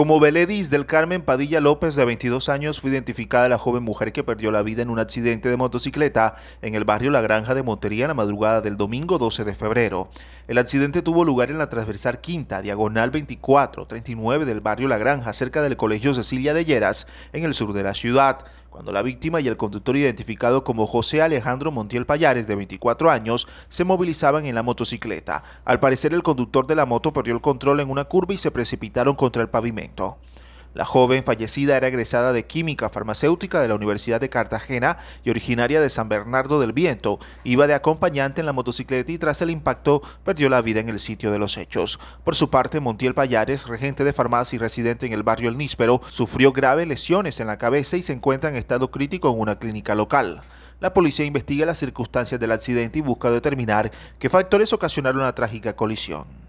Como Beledis del Carmen Padilla López, de 22 años, fue identificada la joven mujer que perdió la vida en un accidente de motocicleta en el barrio La Granja de Montería la madrugada del domingo 12 de febrero. El accidente tuvo lugar en la transversal quinta, diagonal 24, 39 del barrio La Granja, cerca del Colegio Cecilia de Lleras, en el sur de la ciudad cuando la víctima y el conductor identificado como José Alejandro Montiel Payares, de 24 años, se movilizaban en la motocicleta. Al parecer, el conductor de la moto perdió el control en una curva y se precipitaron contra el pavimento. La joven fallecida era egresada de Química Farmacéutica de la Universidad de Cartagena y originaria de San Bernardo del Viento. Iba de acompañante en la motocicleta y tras el impacto perdió la vida en el sitio de los hechos. Por su parte, Montiel Payares, regente de farmacia y residente en el barrio El Níspero, sufrió graves lesiones en la cabeza y se encuentra en estado crítico en una clínica local. La policía investiga las circunstancias del accidente y busca determinar qué factores ocasionaron la trágica colisión.